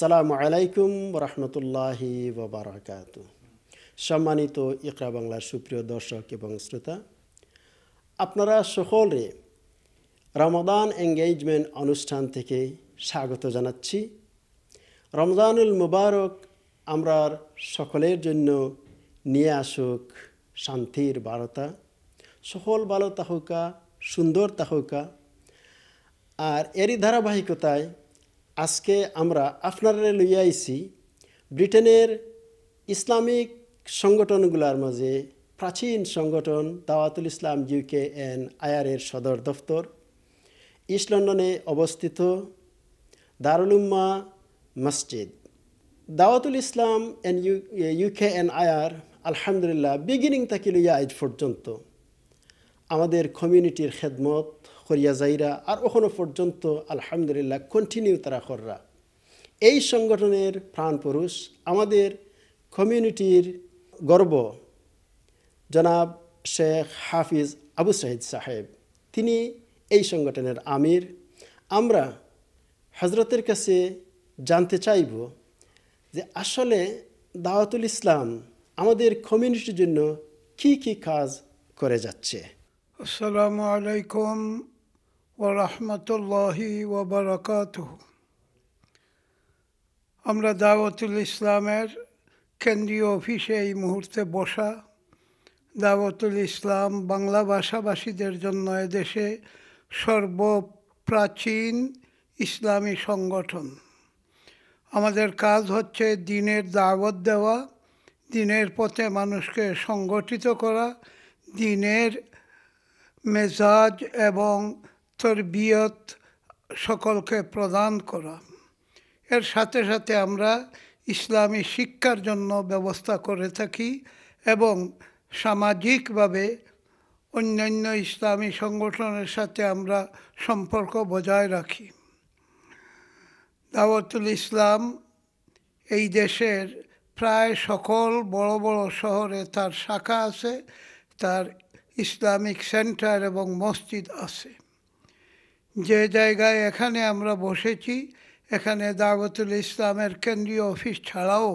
আসসালামু আলাইকুম রহমতুল্লাহি বারাকাত সম্মানিত ইকরা বাংলার সুপ্রিয় দর্শক এবং শ্রোতা আপনারা সকলে রমদান এঙ্গেজমেন্ট অনুষ্ঠান থেকে স্বাগত জানাচ্ছি রমজানুল মুবারক আমরা সকলের জন্য নিয়ে আসুক শান্তির বারতা সকল ভালো তাহকা সুন্দর তাহকা আর এরই ধারাবাহিকতায় আজকে আমরা আপনারা লইয়াইছি আইছি ব্রিটেনের ইসলামিক সংগঠনগুলার মাঝে প্রাচীন সংগঠন দাওয়াতুল ইসলাম ইউকে এন আয়ারের সদর দফতর ইস্ট লন্ডনে অবস্থিত দারুলুম্মা মসজিদ Dawatul Islam and UK and Eire আলহামদুলিল্লাহ বিগিনিং লইয়া আজ পর্যন্ত আমাদের কমিউনিটির খেদমত করিয়া যাইরা আর ওখানো পর্যন্ত আলহামদুলিল্লাহ কন্টিনিউ তারা কররা এই সংগঠনের প্রাণপুরুষ আমাদের কমিউনিটির গর্ব জনাব শেখ হাফিজ আবু সাহিদ সাহেব তিনি এই সংগঠনের আমির আমরা হজরতের কাছে জানতে চাইব যে আসলে দাওয়াতুল ইসলাম আমাদের কমিউনিটির জন্য কি কি কাজ করে যাচ্ছে আসসালামু আলাইকুম রহমতুল্লাহি ওবরকাত আমরা দাওয়াতুল ইসলামের কেন্দ্রীয় অফিসে এই মুহূর্তে বসা দাওয়াতুল ইসলাম বাংলা ভাষাভাষীদের জন্য এদেশে সর্বপ্রাচীন ইসলামী সংগঠন আমাদের কাজ হচ্ছে দিনের দাওয়াত দেওয়া দিনের পথে মানুষকে সংগঠিত করা দিনের মেজাজ এবং তরবিয়ত সকলকে প্রদান করা এর সাথে সাথে আমরা ইসলামী শিক্ষার জন্য ব্যবস্থা করে থাকি এবং সামাজিকভাবে অন্যান্য ইসলামী সংগঠনের সাথে আমরা সম্পর্ক বজায় রাখি দাওয়াতুল ইসলাম এই দেশের প্রায় সকল বড় বড় শহরে তার শাখা আছে তার ইসলামিক সেন্টার এবং মসজিদ আছে যে জায়গায় এখানে আমরা বসেছি এখানে দাগতুল ইসলামের কেন্দ্রীয় অফিস ছাড়াও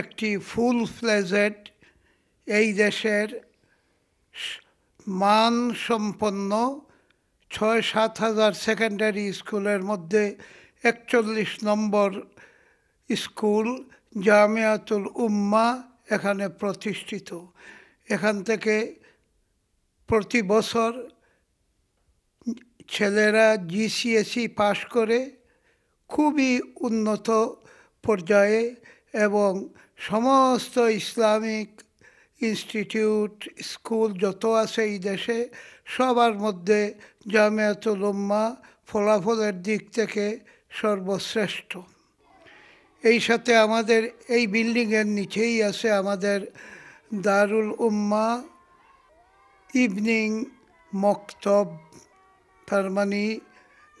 একটি ফুল ফ্লেজেড এই দেশের মান সম্পন্ন ছয় সাত হাজার সেকেন্ডারি স্কুলের মধ্যে একচল্লিশ নম্বর স্কুল জামিয়াতুল উম্মা এখানে প্রতিষ্ঠিত এখান থেকে প্রতি বছর ছেলেরা জিসিএসি পাশ e করে খুবই উন্নত পর্যায়ে এবং সমস্ত ইসলামিক ইনস্টিটিউট স্কুল যত আছে এই দেশে সবার মধ্যে জামিয়াতুল উম্মা ফলাফলের দিক থেকে সর্বশ্রেষ্ঠ এই সাথে আমাদের এই বিল্ডিংয়ের নিচেই আছে আমাদের দারুল উম্মা ইভিনিং মক্তব তার মানে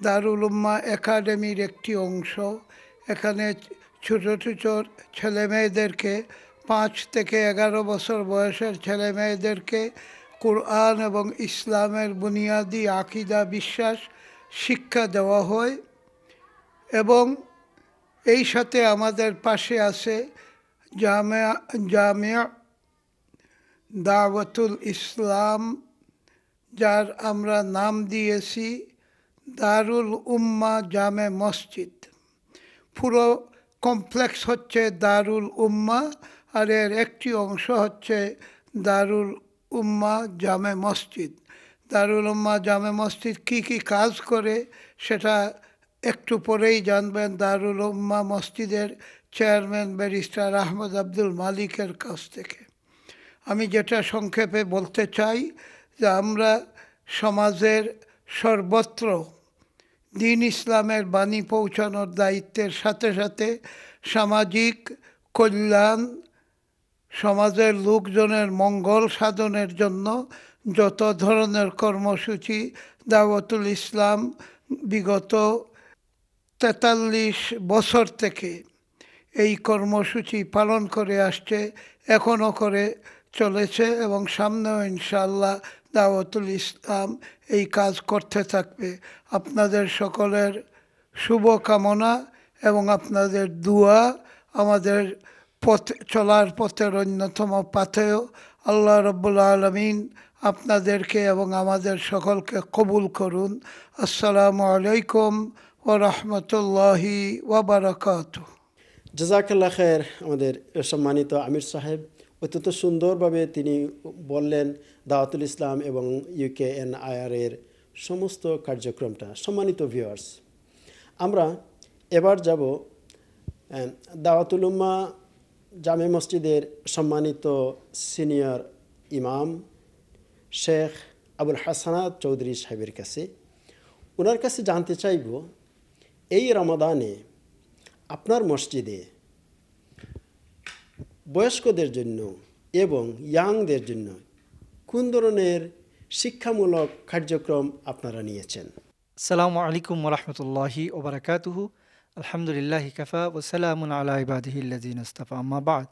দারুল উম্মা একাডেমির একটি অংশ এখানে ছোটো ছোটো ছেলেমেয়েদেরকে পাঁচ থেকে এগারো বছর বয়সের ছেলেমেয়েদেরকে কোরআন এবং ইসলামের বুনিয়াদি আকিদা বিশ্বাস শিক্ষা দেওয়া হয় এবং এই সাথে আমাদের পাশে আছে জামিয়া জামিয়া দাওয়াতুল ইসলাম যার আমরা নাম দিয়েছি দারুল উম্মা জামে মসজিদ পুরো কমপ্লেক্স হচ্ছে দারুল উম্মা আর এর একটি অংশ হচ্ছে দারুল উম্মা জামে মসজিদ দারুল উম্মা জামে মসজিদ কি কি কাজ করে সেটা একটু পরেই জানবেন দারুল উম্মা মসজিদের চেয়ারম্যান ব্যারিস্টার আহমদ আব্দুল মালিকের কাছ থেকে আমি যেটা সংক্ষেপে বলতে চাই যে আমরা সমাজের সর্বত্র দিন ইসলামের বাণী পৌঁছানোর দায়িত্বের সাথে সাথে সামাজিক কল্যাণ সমাজের লোকজনের মঙ্গল সাধনের জন্য যত ধরনের কর্মসূচি দাওয়াতুল ইসলাম বিগত তেতাল্লিশ বছর থেকে এই কর্মসূচি পালন করে আসছে এখনও করে চলেছে এবং সামনেও ইনশাল্লাহ দাওয়াতুল ইসলাম এই কাজ করতে থাকবে আপনাদের সকলের শুভকামনা এবং আপনাদের দুয়া আমাদের পথে চলার পথের অন্যতম পাথেও আল্লাহ রব্বুল আলমিন আপনাদেরকে এবং আমাদের সকলকে কবুল করুন আসসালামু আলাইকুম ও রহমতুল্লাহি ওবরাকাত জজাকাল্লা খের আমাদের সম্মানিত আমির সাহেব অত্যন্ত সুন্দরভাবে তিনি বললেন দাওয়াতুল ইসলাম এবং ইউকে এন আয়ারের সমস্ত কার্যক্রমটা সম্মানিত ভিউয়ার্স আমরা এবার যাব দাওয়াতুলুম্মা জামে মসজিদের সম্মানিত সিনিয়র ইমাম শেখ আবুল হাসানা চৌধুরী সাহেবের কাছে ওনার কাছে জানতে চাইব এই রমাদানে আপনার মসজিদে বয়স্কদের জন্য এবং ইয়াংদের জন্য কোন ধরনের শিক্ষামূলক কার্যক্রম আপনারা নিয়েছেন সালাম আলাইকুম রহমতুল্লাহি ওবরাকাতুহু আলহামদুলিল্লাহ কাফা ওসালামুন আল্লাহ ইবাদহিল্লাজিন ইস্তাফা আম্মাবাদ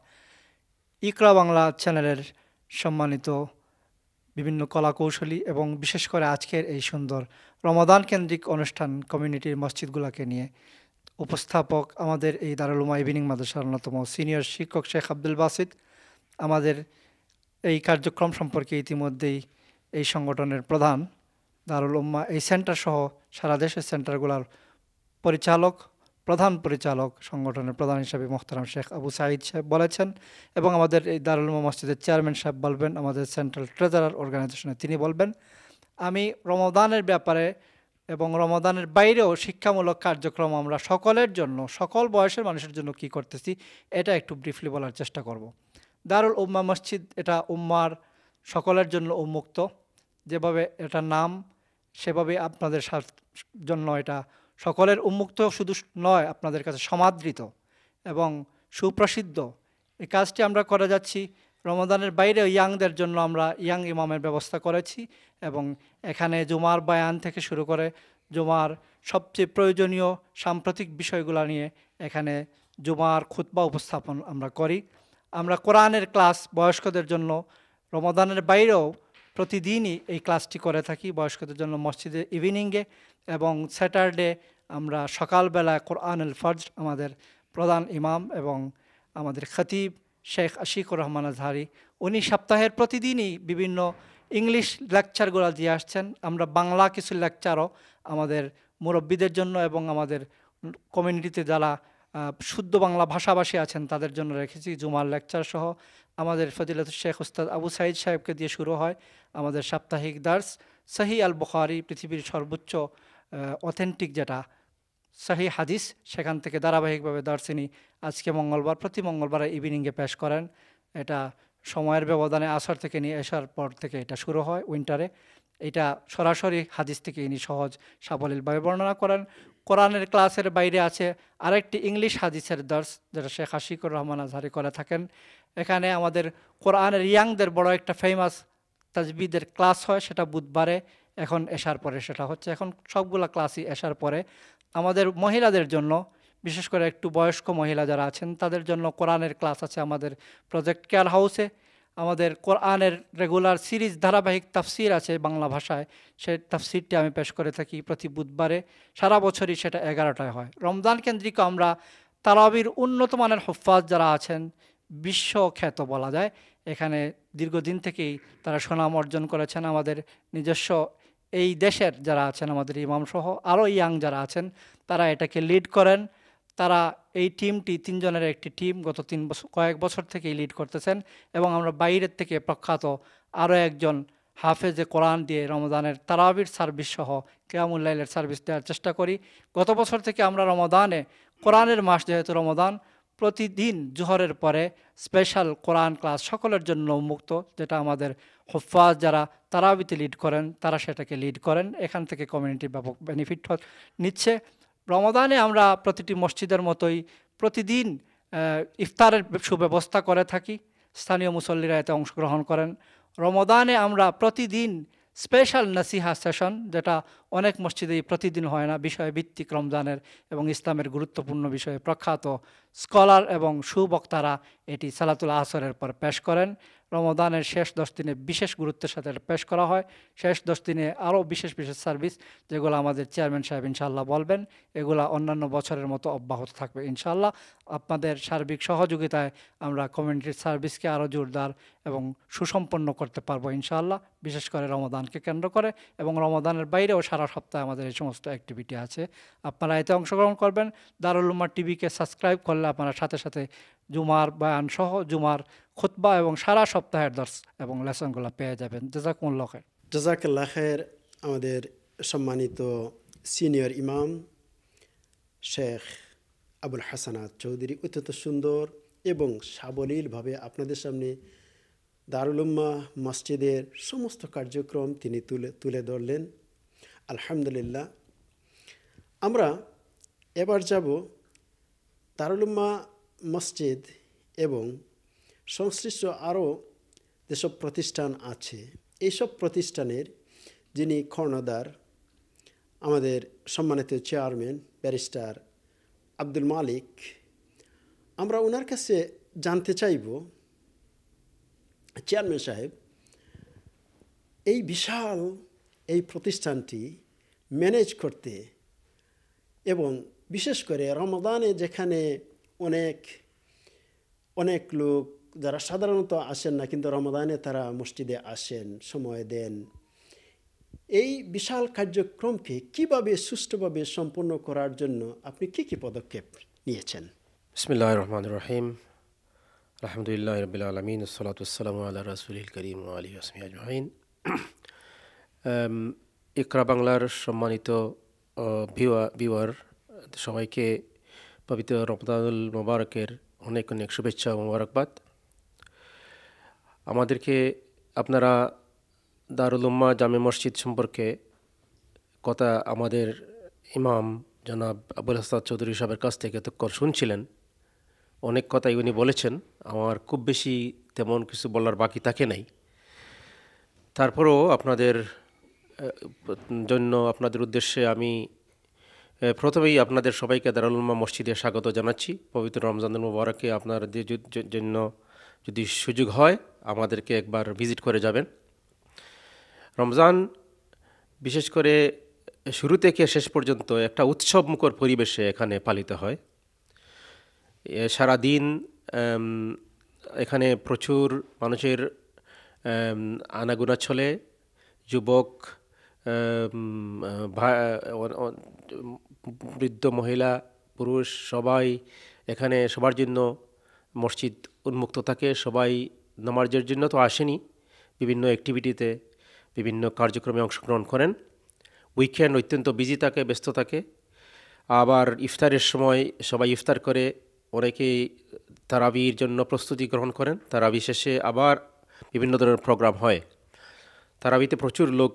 ইকরা বাংলা চ্যানেলের সম্মানিত বিভিন্ন কলা কৌশলী এবং বিশেষ করে আজকের এই সুন্দর রমাদান কেন্দ্রিক অনুষ্ঠান কমিউনিটির মসজিদগুলোকে নিয়ে উপস্থাপক আমাদের এই দারুলুমা ইভিনিং মাদ্রাসার অন্যতম সিনিয়র শিক্ষক শেখ আব্দুল বাসিদ আমাদের এই কার্যক্রম সম্পর্কে ইতিমধ্যেই এই সংগঠনের প্রধান দারুল উম্মা এই সেন্টার সহ সারা দেশের সেন্টারগুলোর পরিচালক প্রধান পরিচালক সংগঠনের প্রধান হিসাবে মোহতারাম শেখ আবু সাঈদ সাহেব বলেছেন এবং আমাদের এই দারুল উম্মা মসজিদের চেয়ারম্যান সাহেব বলবেন আমাদের সেন্ট্রাল ট্রেজারার অর্গানাইজেশনে তিনি বলবেন আমি রমদানের ব্যাপারে এবং রমাদানের বাইরেও শিক্ষামূলক কার্যক্রম আমরা সকলের জন্য সকল বয়সের মানুষের জন্য কি করতেছি এটা একটু ব্রিফলি বলার চেষ্টা করব। দারুল উম্মা মসজিদ এটা উম্মার সকলের জন্য উন্মুক্ত যেভাবে এটা নাম সেভাবে আপনাদের জন্য এটা সকলের উন্মুক্ত শুধু নয় আপনাদের কাছে সমাদৃত এবং সুপ্রসিদ্ধ এই কাজটি আমরা করে যাচ্ছি রমাদানের বাইরেও ইয়াংদের জন্য আমরা ইয়াং ইমামের ব্যবস্থা করেছি এবং এখানে জুমার বায়ান থেকে শুরু করে জুমার সবচেয়ে প্রয়োজনীয় সাম্প্রতিক বিষয়গুলো নিয়ে এখানে জুমার খুতবা উপস্থাপন আমরা করি আমরা কোরআনের ক্লাস বয়স্কদের জন্য রমদানের বাইরেও প্রতিদিনই এই ক্লাসটি করে থাকি বয়স্কদের জন্য মসজিদে ইভিনিংয়ে এবং স্যাটারডে আমরা সকালবেলা কোরআনুল ফর্জ আমাদের প্রধান ইমাম এবং আমাদের খতিব শেখ আশিকুর রহমান আজহারি উনি সপ্তাহের প্রতিদিনই বিভিন্ন ইংলিশ লেকচারগুলো দিয়ে আসছেন আমরা বাংলা কিছু লেকচারও আমাদের মুরব্বীদের জন্য এবং আমাদের কমিউনিটিতে যারা শুদ্ধ বাংলা ভাষাভাষী আছেন তাদের জন্য রেখেছি জুমার লেকচার সহ আমাদের ফজিলত শেখ উস্তাদ আবু সাইদ সাহেবকে দিয়ে শুরু হয় আমাদের সাপ্তাহিক দার্স সাহি আল বখারি পৃথিবীর সর্বোচ্চ অথেন্টিক যেটা সাহি হাদিস সেখান থেকে ধারাবাহিকভাবে দার্সিনী আজকে মঙ্গলবার প্রতি মঙ্গলবারে ইভিনিংয়ে পেশ করেন এটা সময়ের ব্যবধানে আসার থেকে নিয়ে আসার পর থেকে এটা শুরু হয় উইন্টারে এটা সরাসরি হাদিস থেকে ইনি সহজ সাবলীলভাবে বর্ণনা করেন কোরআনের ক্লাসের বাইরে আছে আরেকটি ইংলিশ হাদিসের দর্শ যেটা শেখ হাসিকুর রহমান আজহারি করে থাকেন এখানে আমাদের কোরআনের ইয়াংদের বড় একটা ফেমাস তাজবিদের ক্লাস হয় সেটা বুধবারে এখন এসার পরে সেটা হচ্ছে এখন সবগুলা ক্লাসই এসার পরে আমাদের মহিলাদের জন্য বিশেষ করে একটু বয়স্ক মহিলা যারা আছেন তাদের জন্য কোরআনের ক্লাস আছে আমাদের প্রজেক্ট কেয়ার হাউসে আমাদের কোরআনের রেগুলার সিরিজ ধারাবাহিক তাফসির আছে বাংলা ভাষায় সে তাফসিরটি আমি পেশ করে থাকি প্রতি বুধবারে সারা বছরই সেটা এগারোটায় হয় রমজান কেন্দ্রিক আমরা তারাবির উন্নত মানের হফাজ যারা আছেন বিশ্বখ্যাত বলা যায় এখানে দীর্ঘদিন থেকেই তারা সুনাম অর্জন করেছেন আমাদের নিজস্ব এই দেশের যারা আছেন আমাদের ইমামসহ আরও ইয়াং যারা আছেন তারা এটাকে লিড করেন তারা এই টিমটি তিনজনের একটি টিম গত তিন বছর কয়েক বছর থেকে লিড করতেছেন এবং আমরা বাইরের থেকে প্রখ্যাত আরও একজন হাফেজে কোরআন দিয়ে রমদানের তারাবির সার্ভিস সহ কেয়ামুল্লাইলের সার্ভিস দেওয়ার চেষ্টা করি গত বছর থেকে আমরা রমদানে কোরআনের মাস যেহেতু রমদান প্রতিদিন জোহরের পরে স্পেশাল কোরআন ক্লাস সকলের জন্য মুক্ত যেটা আমাদের হুফাজ যারা তারাবিতে লিড করেন তারা সেটাকে লিড করেন এখান থেকে কমিউনিটি ব্যাপক বেনিফিট নিচ্ছে রমদানে আমরা প্রতিটি মসজিদের মতোই প্রতিদিন ইফতারের সুব্যবস্থা করে থাকি স্থানীয় মুসল্লিরা এতে অংশগ্রহণ করেন রমদানে আমরা প্রতিদিন স্পেশাল নাসিহা সেশন যেটা অনেক মসজিদেই প্রতিদিন হয় না বিষয়ভিত্তিক রমজানের এবং ইসলামের গুরুত্বপূর্ণ বিষয়ে প্রখ্যাত স্কলার এবং সুবক্তারা এটি সালাতুল আসরের পর পেশ করেন রমদানের শেষ দশ দিনে বিশেষ গুরুত্বের সাথে পেশ করা হয় শেষ দশ দিনে আরও বিশেষ বিশেষ সার্ভিস যেগুলো আমাদের চেয়ারম্যান সাহেব ইনশাল্লাহ বলবেন এগুলা অন্যান্য বছরের মতো অব্যাহত থাকবে ইনশাল্লাহ আপনাদের সার্বিক সহযোগিতায় আমরা কমিউনিটির সার্ভিসকে আরও জোরদার এবং সুসম্পন্ন করতে পারবো ইনশাল্লাহ বিশেষ করে রমদানকে কেন্দ্র করে এবং রমদানের বাইরেও সারা সপ্তাহে আমাদের এই সমস্ত অ্যাক্টিভিটি আছে আপনারা এতে অংশগ্রহণ করবেন দারুল উমার টিভিকে সাবস্ক্রাইব করলে ইনশাল্লাহ আপনারা সাথে সাথে জুমার বায়ান সহ জুমার খুতবা এবং সারা সপ্তাহের দর্শ এবং লেসনগুলো পেয়ে যাবেন জাজাকুল্লা খের জাজাকুল্লা খের আমাদের সম্মানিত সিনিয়র ইমাম শেখ আবুল হাসানাত চৌধুরী অত্যন্ত সুন্দর এবং সাবলীলভাবে আপনাদের সামনে দারুলুম্মা মসজিদের সমস্ত কার্যক্রম তিনি তুলে তুলে ধরলেন আলহামদুলিল্লাহ আমরা এবার যাব তারুলুম্মা মসজিদ এবং সংশ্লিষ্ট আরও যেসব প্রতিষ্ঠান আছে এইসব প্রতিষ্ঠানের যিনি কর্ণধার আমাদের সম্মানিত চেয়ারম্যান ব্যারিস্টার আব্দুল মালিক আমরা ওনার কাছে জানতে চাইব চেয়ারম্যান সাহেব এই বিশাল এই প্রতিষ্ঠানটি ম্যানেজ করতে এবং বিশেষ করে রমদানে যেখানে অনেক অনেক লোক যারা সাধারণত আসেন না কিন্তু রমদানে তারা মসজিদে আসেন সময় দেন এই বিশাল কার্যক্রমকে কিভাবে সুষ্ঠুভাবে সম্পন্ন করার জন্য আপনি কি কি পদক্ষেপ নিয়েছেন বিসমিল্লা রহমান রহিম আলহামদুলিল্লাহ রবিল আলমিন সালাতাম আল্লাহ রাসুল করিম আলী আসমি আজমাইন ইকরা বাংলার সম্মানিত ভিওয়ার সবাইকে পবিত্র রমদানুল মোবারকের অনেক অনেক শুভেচ্ছা মোবারকবাদ আমাদেরকে আপনারা দারুল উম্মা জামে মসজিদ সম্পর্কে কথা আমাদের ইমাম জনাব আবুল হাসাদ চৌধুরী সাহেবের কাছ থেকে এতক্ষণ শুনছিলেন অনেক কথাই উনি বলেছেন আমার খুব বেশি তেমন কিছু বলার বাকি থাকে নাই তারপরেও আপনাদের জন্য আপনাদের উদ্দেশ্যে আমি প্রথমেই আপনাদের সবাইকে দারুলমা মসজিদে স্বাগত জানাচ্ছি পবিত্র রমজানুল মুবারকে আপনাদের জন্য যদি সুযোগ হয় আমাদেরকে একবার ভিজিট করে যাবেন রমজান বিশেষ করে শুরু থেকে শেষ পর্যন্ত একটা উৎসব মুখর পরিবেশে এখানে পালিত হয় সারা দিন এখানে প্রচুর মানুষের আনাগুনা চলে যুবক বৃদ্ধ মহিলা পুরুষ সবাই এখানে সবার জন্য মসজিদ উন্মুক্ত থাকে সবাই নামাজের জন্য তো আসেনি বিভিন্ন অ্যাক্টিভিটিতে বিভিন্ন কার্যক্রমে অংশগ্রহণ করেন উইকেন্ড অত্যন্ত বিজি থাকে ব্যস্ত থাকে আবার ইফতারের সময় সবাই ইফতার করে অনেকেই তারাবির জন্য প্রস্তুতি গ্রহণ করেন তারাবি শেষে আবার বিভিন্ন ধরনের প্রোগ্রাম হয় তারাবিতে প্রচুর লোক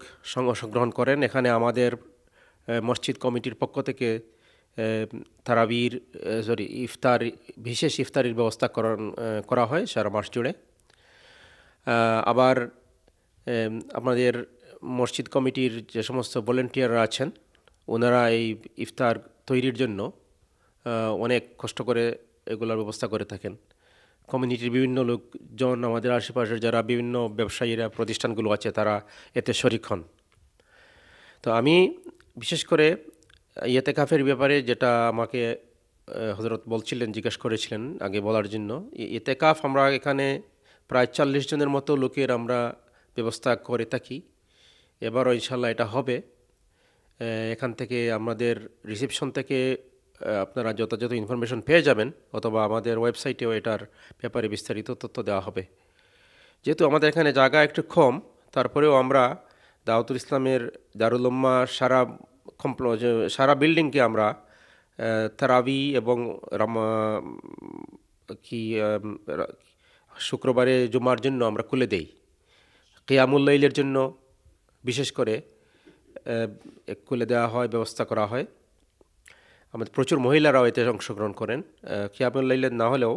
অংশগ্রহণ করেন এখানে আমাদের মসজিদ কমিটির পক্ষ থেকে তারাবির সরি ইফতার বিশেষ ইফতারির ব্যবস্থা করা হয় সারা মাস জুড়ে আবার আমাদের মসজিদ কমিটির যে সমস্ত ভলেন্টিয়াররা আছেন ওনারা এই ইফতার তৈরির জন্য অনেক কষ্ট করে এগুলোর ব্যবস্থা করে থাকেন কমিউনিটির বিভিন্ন লোকজন আমাদের আশেপাশের যারা বিভিন্ন ব্যবসায়ীরা প্রতিষ্ঠানগুলো আছে তারা এতে শরিক হন তো আমি বিশেষ করে ইয়েতে কাফের ব্যাপারে যেটা আমাকে হজরত বলছিলেন জিজ্ঞেস করেছিলেন আগে বলার জন্য ইয়েতে কাফ আমরা এখানে প্রায় চল্লিশ জনের মতো লোকের আমরা ব্যবস্থা করে থাকি এবারও ইনশাল্লাহ এটা হবে এখান থেকে আমাদের রিসেপশন থেকে আপনারা যথাযথ ইনফরমেশন পেয়ে যাবেন অথবা আমাদের ওয়েবসাইটেও এটার ব্যাপারে বিস্তারিত তথ্য দেওয়া হবে যেহেতু আমাদের এখানে জায়গা একটু কম তারপরেও আমরা দাউদুল ইসলামের দারুলম্মা সারা কম্প সারা বিল্ডিংকে আমরা তারাবি এবং কি শুক্রবারে জুমার জন্য আমরা খুলে দেই কেয়ামুল্লাইলের জন্য বিশেষ করে খুলে দেওয়া হয় ব্যবস্থা করা হয় আমাদের প্রচুর মহিলারাও এতে অংশগ্রহণ করেন কেয়ামুল্লাইলের না হলেও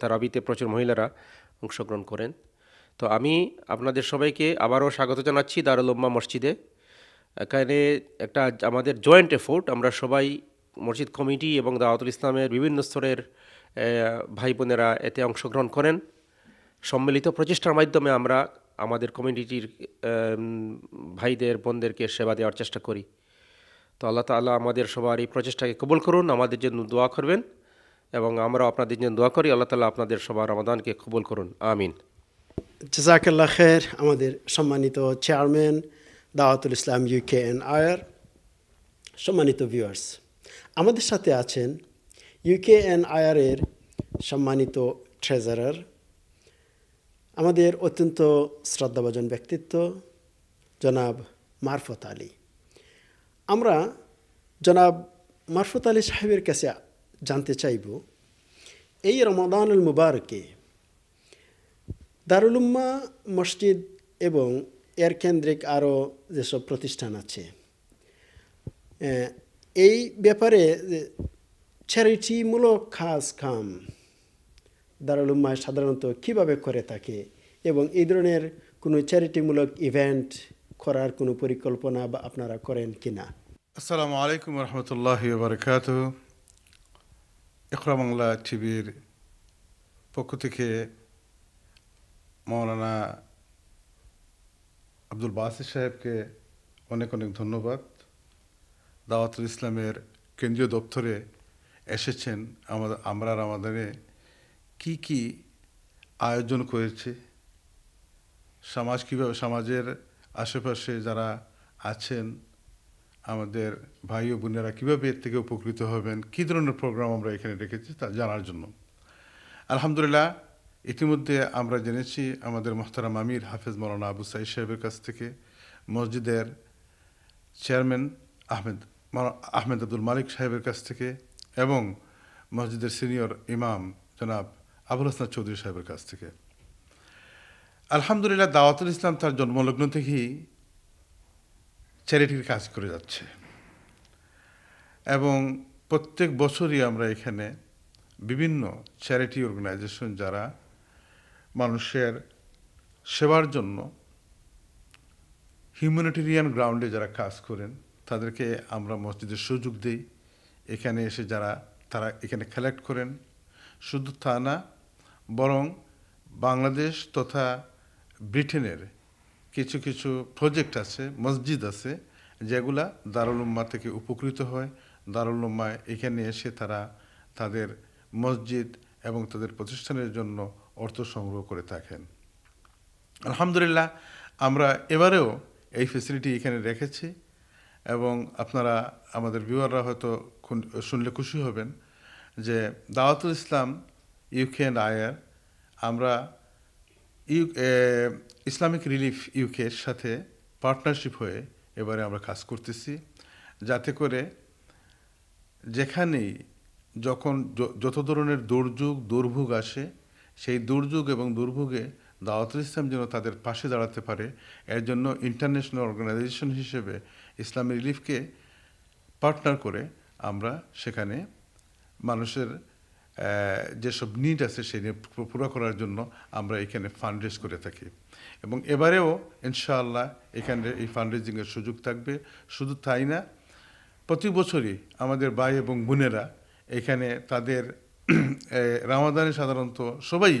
তারাবিতে প্রচুর মহিলারা অংশগ্রহণ করেন তো আমি আপনাদের সবাইকে আবারও স্বাগত জানাচ্ছি দারুলম্মা মসজিদে এখানে একটা আমাদের জয়েন্ট এফোর্ট আমরা সবাই মসজিদ কমিটি এবং দাওয়াতুল ইসলামের বিভিন্ন স্তরের ভাই বোনেরা এতে অংশগ্রহণ করেন সম্মিলিত প্রচেষ্টার মাধ্যমে আমরা আমাদের কমিউনিটির ভাইদের বোনদেরকে সেবা দেওয়ার চেষ্টা করি তো আল্লাহ তালা আমাদের সবার এই প্রচেষ্টাকে কবুল করুন আমাদের জন্য দোয়া করবেন এবং আমরা আপনাদের জন্য দোয়া করি আল্লাহ তালা আপনাদের সবার আমাদানকে কবুল করুন আমিন জাজাকাল্লা খের আমাদের সম্মানিত chairman Dawatul Islam UK and Eire সম্মানিত ভিউয়ার্স আমাদের সাথে আছেন ইউকে এন আয়ারের সম্মানিত ট্রেজারার আমাদের অত্যন্ত শ্রদ্ধাভাজন ব্যক্তিত্ব জনাব মারফত আলী আমরা জনাব মারফত আলী সাহেবের কাছে জানতে চাইব এই রমাদানুল মুবারকে দারুলুম্মা মসজিদ এবং এর কেন্দ্রিক আরও যেসব প্রতিষ্ঠান আছে এই ব্যাপারে চ্যারিটিমূলক খাস খাম দারুলুম্মা সাধারণত কিভাবে করে থাকে এবং এই ধরনের কোনো চ্যারিটিমূলক ইভেন্ট করার কোনো পরিকল্পনা বা আপনারা করেন কি না আসসালামু আলাইকুম রহমতুল্লাহ বারকাত ইকরা বাংলা টিভির পক্ষ থেকে মৌলানা আব্দুল বাসির সাহেবকে অনেক অনেক ধন্যবাদ দাওয়াতুল ইসলামের কেন্দ্রীয় দপ্তরে এসেছেন আমাদের আমরা আর আমাদের কী কী আয়োজন করেছে সমাজ কীভাবে সমাজের আশেপাশে যারা আছেন আমাদের ভাই ও বোনেরা কীভাবে এর থেকে উপকৃত হবেন কী ধরনের প্রোগ্রাম আমরা এখানে রেখেছি তা জানার জন্য আলহামদুলিল্লাহ ইতিমধ্যে আমরা জেনেছি আমাদের মোহতারাম আমির হাফেজ মৌলানা আবু সাইদ সাহেবের কাছ থেকে মসজিদের চেয়ারম্যান আহমেদ আহমেদ আব্দুল মালিক সাহেবের কাছ থেকে এবং মসজিদের সিনিয়র ইমাম জনাব আবুল হাসনাদ চৌধুরী সাহেবের কাছ থেকে আলহামদুলিল্লাহ দাওয়াতুল ইসলাম তার জন্মলগ্ন থেকেই চ্যারিটির কাজ করে যাচ্ছে এবং প্রত্যেক বছরই আমরা এখানে বিভিন্ন চ্যারিটি অর্গানাইজেশন যারা মানুষের সেবার জন্য হিউম্যানিটেরিয়ান গ্রাউন্ডে যারা কাজ করেন তাদেরকে আমরা মসজিদের সুযোগ দিই এখানে এসে যারা তারা এখানে কালেক্ট করেন শুধু তা না বরং বাংলাদেশ তথা ব্রিটেনের কিছু কিছু প্রজেক্ট আছে মসজিদ আছে যেগুলা দারুলম্মা থেকে উপকৃত হয় দারুলম্মা এখানে এসে তারা তাদের মসজিদ এবং তাদের প্রতিষ্ঠানের জন্য অর্থ সংগ্রহ করে থাকেন আলহামদুলিল্লাহ আমরা এবারেও এই ফেসিলিটি এখানে রেখেছি এবং আপনারা আমাদের ভিউয়াররা হয়তো শুনলে খুশি হবেন যে দাওয়াতুল ইসলাম ইউকে অ্যান্ড আয়ার আমরা ইউ ইসলামিক রিলিফ ইউকের সাথে পার্টনারশিপ হয়ে এবারে আমরা কাজ করতেছি যাতে করে যেখানেই যখন যত ধরনের দুর্যোগ দুর্ভোগ আসে সেই দুর্যোগ এবং দুর্ভোগে দাওয়াতুল ইসলাম যেন তাদের পাশে দাঁড়াতে পারে এর জন্য ইন্টারন্যাশনাল অর্গানাইজেশন হিসেবে ইসলামী রিলিফকে পার্টনার করে আমরা সেখানে মানুষের যেসব নিড আছে সেই নিয়ে পুরো করার জন্য আমরা এখানে ফান্ড রেজ করে থাকি এবং এবারেও ইনশাআল্লাহ এখানে এই ফান্ড রেজিংয়ের সুযোগ থাকবে শুধু তাই না প্রতি বছরই আমাদের ভাই এবং বোনেরা এখানে তাদের রামাদানে সাধারণত সবাই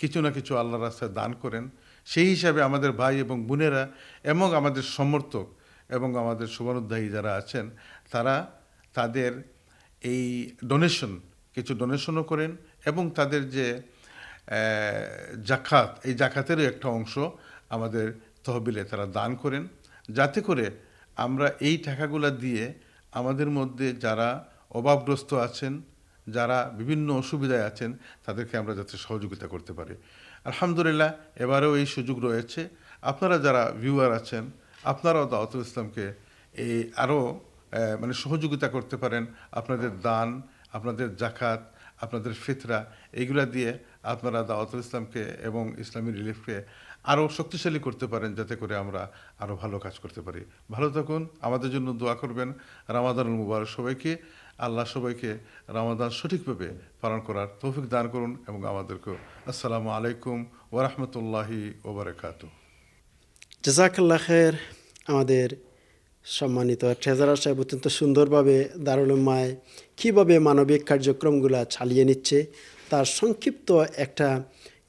কিছু না কিছু আল্লাহর রাস্তায় দান করেন সেই হিসাবে আমাদের ভাই এবং বোনেরা এবং আমাদের সমর্থক এবং আমাদের সুবর্ণোদ্যায়ী যারা আছেন তারা তাদের এই ডোনেশন কিছু ডোনেশনও করেন এবং তাদের যে জাকাত এই জাকাতেরও একটা অংশ আমাদের তহবিলে তারা দান করেন যাতে করে আমরা এই টাকাগুলো দিয়ে আমাদের মধ্যে যারা অভাবগ্রস্ত আছেন যারা বিভিন্ন অসুবিধায় আছেন তাদেরকে আমরা যাতে সহযোগিতা করতে পারি আলহামদুলিল্লাহ এবারেও এই সুযোগ রয়েছে আপনারা যারা ভিউয়ার আছেন আপনারাও দাওয়াতুল ইসলামকে এই আরও মানে সহযোগিতা করতে পারেন আপনাদের দান আপনাদের জাকাত আপনাদের ফিতরা এইগুলা দিয়ে আপনারা দাওয়াতুল ইসলামকে এবং ইসলামী রিলিফকে আরও শক্তিশালী করতে পারেন যাতে করে আমরা আরও ভালো কাজ করতে পারি ভালো থাকুন আমাদের জন্য দোয়া করবেন রামাদানুল মুবার সবাইকে আল্লাহ সবাইকে রামাদান সঠিকভাবে পালন করার তৌফিক দান করুন এবং আমাদেরকে আসসালামু আলাইকুম রহমতুল্লাহি ওবরাকাত জাজাকাল্লা খের আমাদের সম্মানিত ট্রেজারার সাহেব অত্যন্ত সুন্দরভাবে দারুল মায় কীভাবে মানবিক কার্যক্রমগুলো চালিয়ে নিচ্ছে তার সংক্ষিপ্ত একটা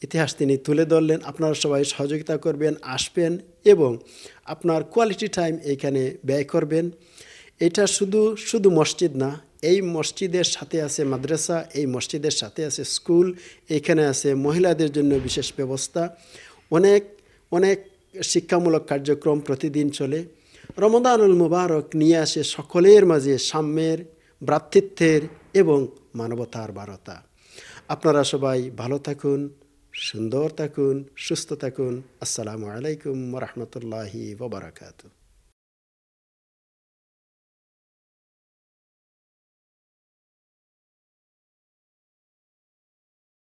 ইতিহাস তিনি তুলে ধরলেন আপনারা সবাই সহযোগিতা করবেন আসবেন এবং আপনার কোয়ালিটি টাইম এখানে ব্যয় করবেন এটা শুধু শুধু মসজিদ না এই মসজিদের সাথে আছে মাদ্রাসা এই মসজিদের সাথে আছে স্কুল এখানে আছে মহিলাদের জন্য বিশেষ ব্যবস্থা অনেক অনেক শিক্ষামূলক কার্যক্রম প্রতিদিন চলে রমদানুল মুবারক নিয়ে আসে সকলের মাঝে সাম্যের ভ্রাতৃত্বের এবং মানবতার বারতা আপনারা সবাই ভালো থাকুন সুন্দর থাকুন সুস্থ থাকুন আসসালামু আলাইকুম রহমতুল্লাহি ববরকাতু